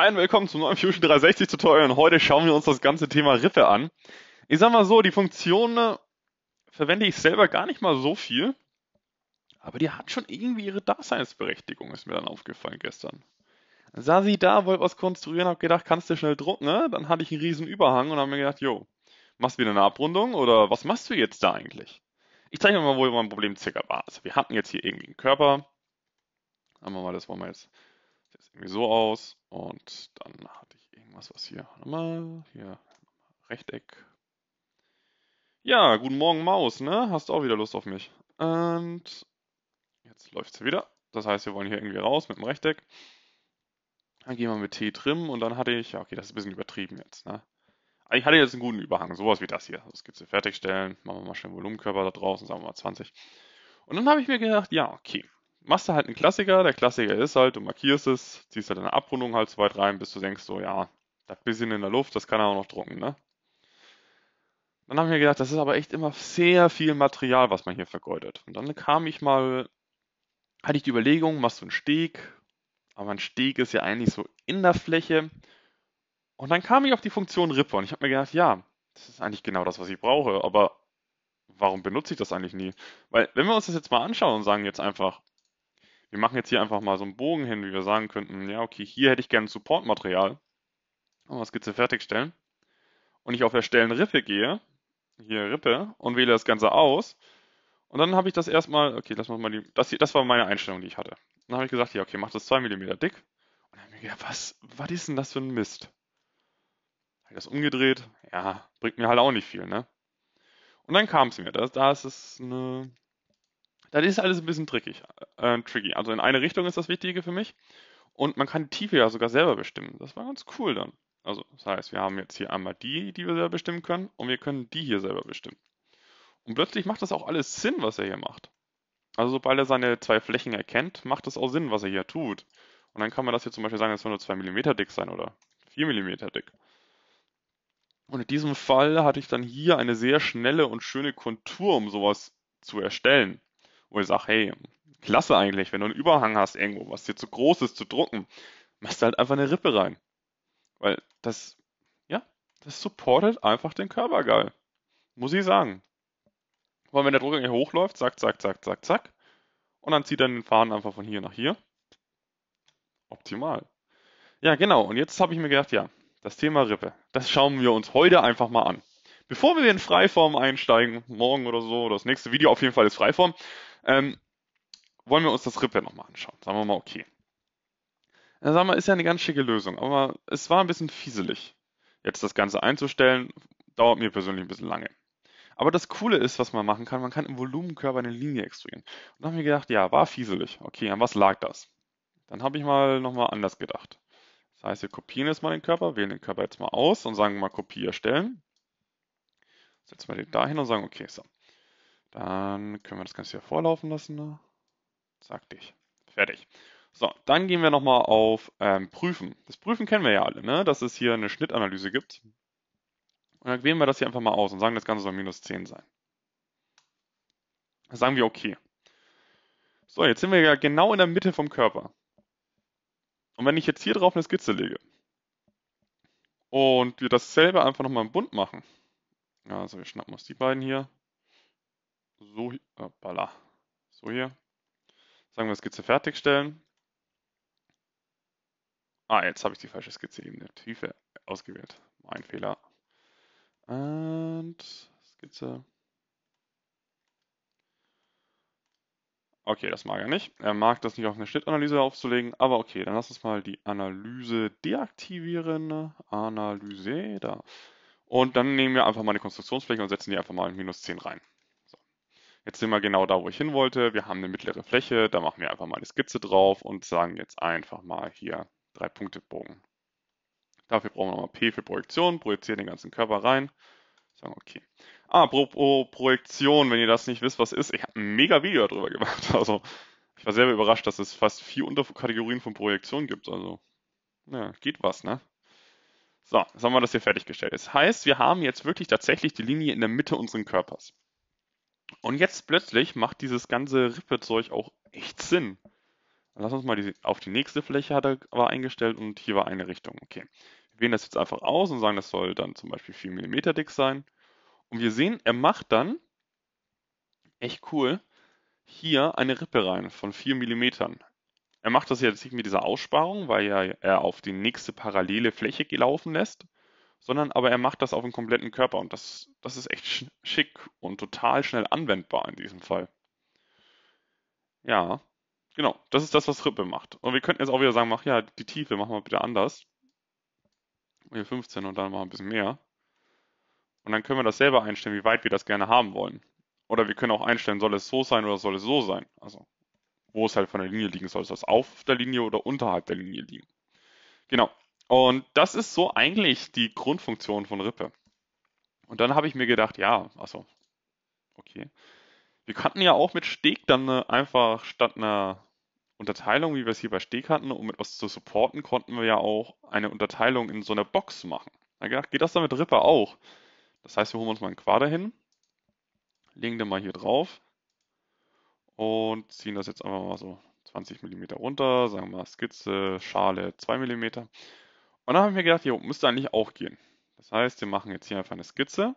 Hi und willkommen zum neuen Fusion 360 Tutorial und heute schauen wir uns das ganze Thema Riffe an. Ich sag mal so, die Funktion ne, verwende ich selber gar nicht mal so viel, aber die hat schon irgendwie ihre Daseinsberechtigung, ist mir dann aufgefallen gestern. Dann saß ich da, wollte was konstruieren, hab gedacht, kannst du schnell drucken, ne? Dann hatte ich einen riesen Überhang und hab mir gedacht, jo, machst du wieder eine Abrundung oder was machst du jetzt da eigentlich? Ich zeige mal, wo mein Problem circa war. Also wir hatten jetzt hier irgendwie einen Körper, Haben wir mal, das wollen wir jetzt irgendwie so aus. Und dann hatte ich irgendwas, was hier, nochmal, hier, Rechteck. Ja, guten Morgen Maus, ne? Hast auch wieder Lust auf mich. Und jetzt läuft läuft's wieder. Das heißt, wir wollen hier irgendwie raus mit dem Rechteck. Dann gehen wir mit T trim und dann hatte ich, ja okay, das ist ein bisschen übertrieben jetzt, ne? Ich hatte jetzt einen guten Überhang, sowas wie das hier. Das gibt es hier fertigstellen, machen wir mal schön Volumenkörper da draußen, sagen wir mal 20. Und dann habe ich mir gedacht, ja, okay, machst du halt einen Klassiker. Der Klassiker ist halt, du markierst es, ziehst halt eine Abrundung halt so weit rein, bis du denkst, so, ja, das bisschen in der Luft, das kann er auch noch drucken, ne? Dann haben wir gedacht, das ist aber echt immer sehr viel Material, was man hier vergeudet. Und dann kam ich mal, hatte ich die Überlegung, machst du einen Steg, aber ein Steg ist ja eigentlich so in der Fläche. Und dann kam ich auf die Funktion Ripper und ich habe mir gedacht, ja, das ist eigentlich genau das, was ich brauche, aber warum benutze ich das eigentlich nie? Weil, wenn wir uns das jetzt mal anschauen und sagen jetzt einfach, wir machen jetzt hier einfach mal so einen Bogen hin, wie wir sagen könnten, ja, okay, hier hätte ich gerne Supportmaterial. Mal Skizze fertigstellen. Und ich auf Erstellen Rippe gehe, hier Rippe, und wähle das Ganze aus. Und dann habe ich das erstmal, okay, lass mal die, das, hier, das war meine Einstellung, die ich hatte. Dann habe ich gesagt, ja, okay, mach das 2 mm dick. Und dann habe ich mir gedacht, was, was ist denn das für ein Mist? Habe ich das umgedreht, ja, bringt mir halt auch nicht viel, ne? Und dann kam es mir, da, da ist es eine dann ist alles ein bisschen trickig, äh, tricky. Also in eine Richtung ist das Wichtige für mich. Und man kann die Tiefe ja sogar selber bestimmen. Das war ganz cool dann. Also das heißt, wir haben jetzt hier einmal die, die wir selber bestimmen können und wir können die hier selber bestimmen. Und plötzlich macht das auch alles Sinn, was er hier macht. Also sobald er seine zwei Flächen erkennt, macht es auch Sinn, was er hier tut. Und dann kann man das hier zum Beispiel sagen, das soll nur 2 mm dick sein oder 4 mm dick. Und in diesem Fall hatte ich dann hier eine sehr schnelle und schöne Kontur, um sowas zu erstellen wo ich sage, hey, klasse eigentlich, wenn du einen Überhang hast irgendwo, was dir zu groß ist zu drucken, machst du halt einfach eine Rippe rein. Weil das, ja, das supportet einfach den Körper geil. Muss ich sagen. Weil wenn der Drucker hier hochläuft, zack, zack, zack, zack, zack. Und dann zieht er den Faden einfach von hier nach hier. Optimal. Ja, genau. Und jetzt habe ich mir gedacht, ja, das Thema Rippe, das schauen wir uns heute einfach mal an. Bevor wir in Freiform einsteigen, morgen oder so, oder das nächste Video auf jeden Fall ist Freiform, ähm, wollen wir uns das Ripware nochmal anschauen. Sagen wir mal, okay. Dann sagen wir, ist ja eine ganz schicke Lösung, aber es war ein bisschen fieselig. Jetzt das Ganze einzustellen, dauert mir persönlich ein bisschen lange. Aber das Coole ist, was man machen kann, man kann im Volumenkörper eine Linie extruieren. Und dann habe ich mir gedacht, ja, war fieselig. Okay, an was lag das? Dann habe ich mal nochmal anders gedacht. Das heißt, wir kopieren jetzt mal den Körper, wählen den Körper jetzt mal aus und sagen mal Kopie erstellen. Setzen wir den da hin und sagen, okay, so. Dann können wir das Ganze hier vorlaufen lassen. Sag ne? dich. Fertig. So, dann gehen wir nochmal auf ähm, Prüfen. Das Prüfen kennen wir ja alle, ne? dass es hier eine Schnittanalyse gibt. Und dann wählen wir das hier einfach mal aus und sagen, das Ganze soll minus 10 sein. Dann sagen wir okay. So, jetzt sind wir ja genau in der Mitte vom Körper. Und wenn ich jetzt hier drauf eine Skizze lege und wir dasselbe einfach nochmal im Bunt machen, also wir schnappen uns die beiden hier, so, hoppala, so hier. Sagen wir Skizze fertigstellen. Ah, jetzt habe ich die falsche Skizze in der Tiefe ausgewählt. Mein Fehler. Und Skizze. Okay, das mag er nicht. Er mag das nicht auf eine Schnittanalyse aufzulegen, aber okay, dann lass uns mal die Analyse deaktivieren. Analyse, da. Und dann nehmen wir einfach mal eine Konstruktionsfläche und setzen die einfach mal in minus 10 rein. Jetzt sind wir genau da, wo ich hin wollte. Wir haben eine mittlere Fläche, da machen wir einfach mal eine Skizze drauf und sagen jetzt einfach mal hier drei Punkte Bogen. Dafür brauchen wir nochmal P für Projektion, projizieren den ganzen Körper rein. Sagen, okay. Ah, pro, pro Projektion, wenn ihr das nicht wisst, was ist, ich habe ein mega Video darüber gemacht. Also, ich war selber überrascht, dass es fast vier Unterkategorien von Projektion gibt. Also, ja, geht was, ne? So, jetzt haben wir das hier fertiggestellt. Das heißt, wir haben jetzt wirklich tatsächlich die Linie in der Mitte unseres Körpers. Und jetzt plötzlich macht dieses ganze Rippe-Zeug auch echt Sinn. Lass uns mal die, auf die nächste Fläche hat er war eingestellt und hier war eine Richtung. Okay. Wir wählen das jetzt einfach aus und sagen, das soll dann zum Beispiel 4 mm dick sein. Und wir sehen, er macht dann, echt cool, hier eine Rippe rein von 4 mm. Er macht das jetzt nicht mit dieser Aussparung, weil er, er auf die nächste parallele Fläche gelaufen lässt, sondern aber er macht das auf den kompletten Körper und das, das ist echt schick und total schnell anwendbar in diesem Fall. Ja, genau, das ist das, was Rippe macht. Und wir könnten jetzt auch wieder sagen, mach ja die Tiefe, mach mal bitte anders. Hier 15 und dann mal ein bisschen mehr. Und dann können wir das selber einstellen, wie weit wir das gerne haben wollen. Oder wir können auch einstellen, soll es so sein oder soll es so sein. Also, wo es halt von der Linie liegen soll. Soll es auf der Linie oder unterhalb der Linie liegen. Genau, und das ist so eigentlich die Grundfunktion von Rippe. Und dann habe ich mir gedacht, ja, also, okay. Wir könnten ja auch mit Steg dann einfach statt einer Unterteilung, wie wir es hier bei Steg hatten, um etwas zu supporten, konnten wir ja auch eine Unterteilung in so einer Box machen. Dann gedacht, geht das dann mit Rippe auch? Das heißt, wir holen uns mal einen Quader hin, legen den mal hier drauf und ziehen das jetzt einfach mal so 20 mm runter, sagen wir mal Skizze, Schale 2 mm und dann habe ich mir gedacht, hier müsste eigentlich auch gehen. Das heißt, wir machen jetzt hier einfach eine Skizze.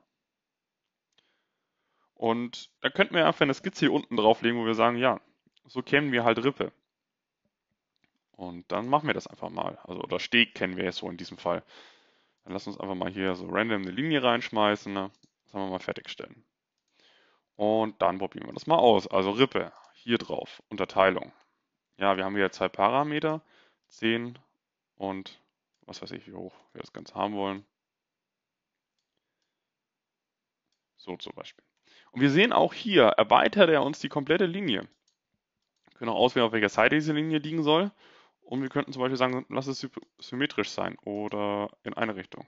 Und da könnten wir einfach eine Skizze hier unten drauflegen, wo wir sagen, ja, so kennen wir halt Rippe. Und dann machen wir das einfach mal. Also, oder Steg kennen wir jetzt so in diesem Fall. Dann lass uns einfach mal hier so random eine Linie reinschmeißen. Ne? Das haben wir mal fertigstellen. Und dann probieren wir das mal aus. Also Rippe, hier drauf, Unterteilung. Ja, wir haben hier zwei Parameter, 10 und 10 was weiß ich, wie hoch wir das Ganze haben wollen. So zum Beispiel. Und wir sehen auch hier, erweitert er uns die komplette Linie. Wir können auch auswählen, auf welcher Seite diese Linie liegen soll. Und wir könnten zum Beispiel sagen, lass es symmetrisch sein oder in eine Richtung.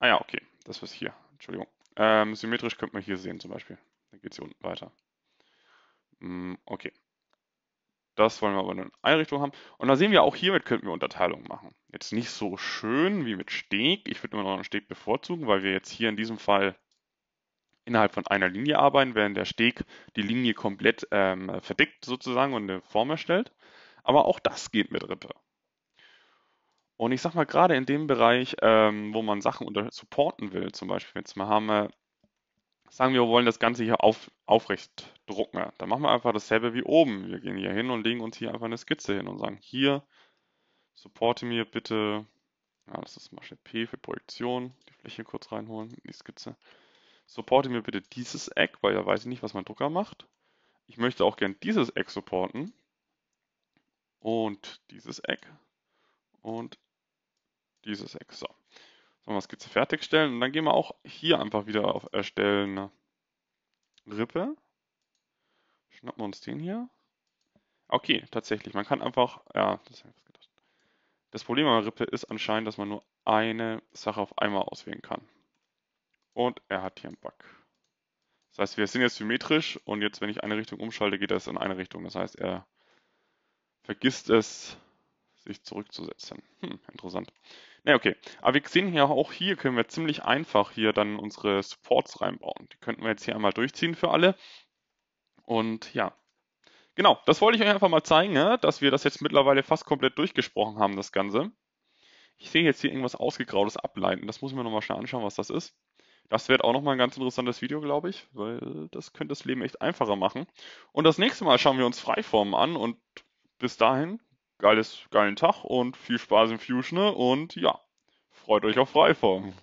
Ah ja, okay, das was hier. Entschuldigung. Ähm, symmetrisch könnte man hier sehen zum Beispiel. Dann geht es hier unten weiter. Mm, okay. Das wollen wir aber in eine Richtung haben. Und da sehen wir, auch hiermit könnten wir Unterteilungen machen. Jetzt nicht so schön wie mit Steg. Ich würde immer noch einen Steg bevorzugen, weil wir jetzt hier in diesem Fall innerhalb von einer Linie arbeiten, während der Steg die Linie komplett ähm, verdickt sozusagen und eine Form erstellt. Aber auch das geht mit Rippe. Und ich sag mal, gerade in dem Bereich, ähm, wo man Sachen unter supporten will, zum Beispiel jetzt mal haben wir äh, sagen, wir wir wollen das Ganze hier auf, aufrecht drucken. Dann machen wir einfach dasselbe wie oben. Wir gehen hier hin und legen uns hier einfach eine Skizze hin und sagen, hier, supporte mir bitte, ja, das ist mal P für Projektion, die Fläche kurz reinholen in die Skizze. Supporte mir bitte dieses Eck, weil da weiß ich nicht, was mein Drucker macht. Ich möchte auch gern dieses Eck supporten. Und dieses Eck. Und dieses Eck. So. Sollen wir Skizze fertigstellen und dann gehen wir auch hier einfach wieder auf Erstellen ne? Rippe. Schnappen wir uns den hier. Okay, tatsächlich. Man kann einfach, ja, das habe ich was gedacht. Das Problem an Rippe ist anscheinend, dass man nur eine Sache auf einmal auswählen kann. Und er hat hier einen Bug. Das heißt, wir sind jetzt symmetrisch und jetzt, wenn ich eine Richtung umschalte, geht das in eine Richtung. Das heißt, er vergisst es, sich zurückzusetzen. Hm, interessant. Na okay, aber wir sehen ja auch hier, können wir ziemlich einfach hier dann unsere Supports reinbauen. Die könnten wir jetzt hier einmal durchziehen für alle. Und ja, genau, das wollte ich euch einfach mal zeigen, ne, dass wir das jetzt mittlerweile fast komplett durchgesprochen haben, das Ganze. Ich sehe jetzt hier irgendwas ausgegrautes ableiten. Das muss ich mir nochmal schnell anschauen, was das ist. Das wird auch nochmal ein ganz interessantes Video, glaube ich, weil das könnte das Leben echt einfacher machen. Und das nächste Mal schauen wir uns Freiformen an und bis dahin geiles, geilen Tag und viel Spaß im Fusion ne? und ja, freut euch auf Freiform.